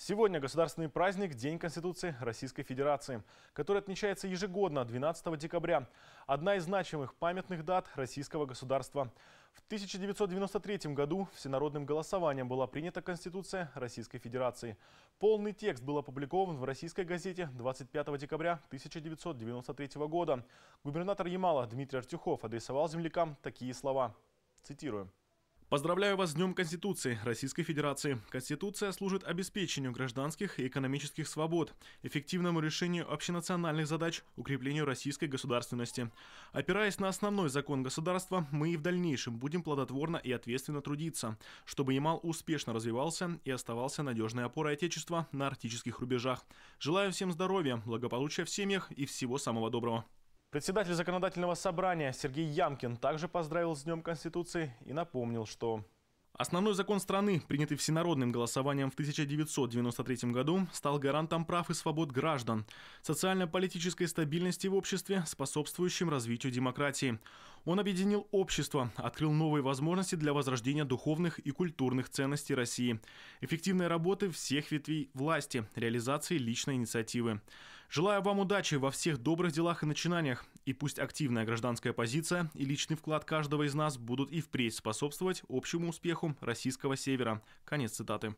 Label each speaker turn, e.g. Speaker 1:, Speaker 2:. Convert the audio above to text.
Speaker 1: Сегодня государственный праздник – День Конституции Российской Федерации, который отмечается ежегодно 12 декабря. Одна из значимых памятных дат российского государства. В 1993 году всенародным голосованием была принята Конституция Российской Федерации. Полный текст был опубликован в российской газете 25 декабря 1993 года. Губернатор Ямала Дмитрий Артюхов адресовал землякам такие слова. цитируем. Поздравляю вас с Днем Конституции Российской Федерации. Конституция служит обеспечению гражданских и экономических свобод, эффективному решению общенациональных задач, укреплению российской государственности. Опираясь на основной закон государства, мы и в дальнейшем будем плодотворно и ответственно трудиться, чтобы Ямал успешно развивался и оставался надежной опорой Отечества на арктических рубежах. Желаю всем здоровья, благополучия в семьях и всего самого доброго. Председатель законодательного собрания Сергей Ямкин также поздравил с Днем Конституции и напомнил, что Основной закон страны, принятый всенародным голосованием в 1993 году, стал гарантом прав и свобод граждан, социально-политической стабильности в обществе, способствующим развитию демократии. Он объединил общество, открыл новые возможности для возрождения духовных и культурных ценностей России, эффективной работы всех ветвей власти, реализации личной инициативы. Желаю вам удачи во всех добрых делах и начинаниях, и пусть активная гражданская позиция и личный вклад каждого из нас будут и впредь способствовать общему успеху российского севера. Конец цитаты.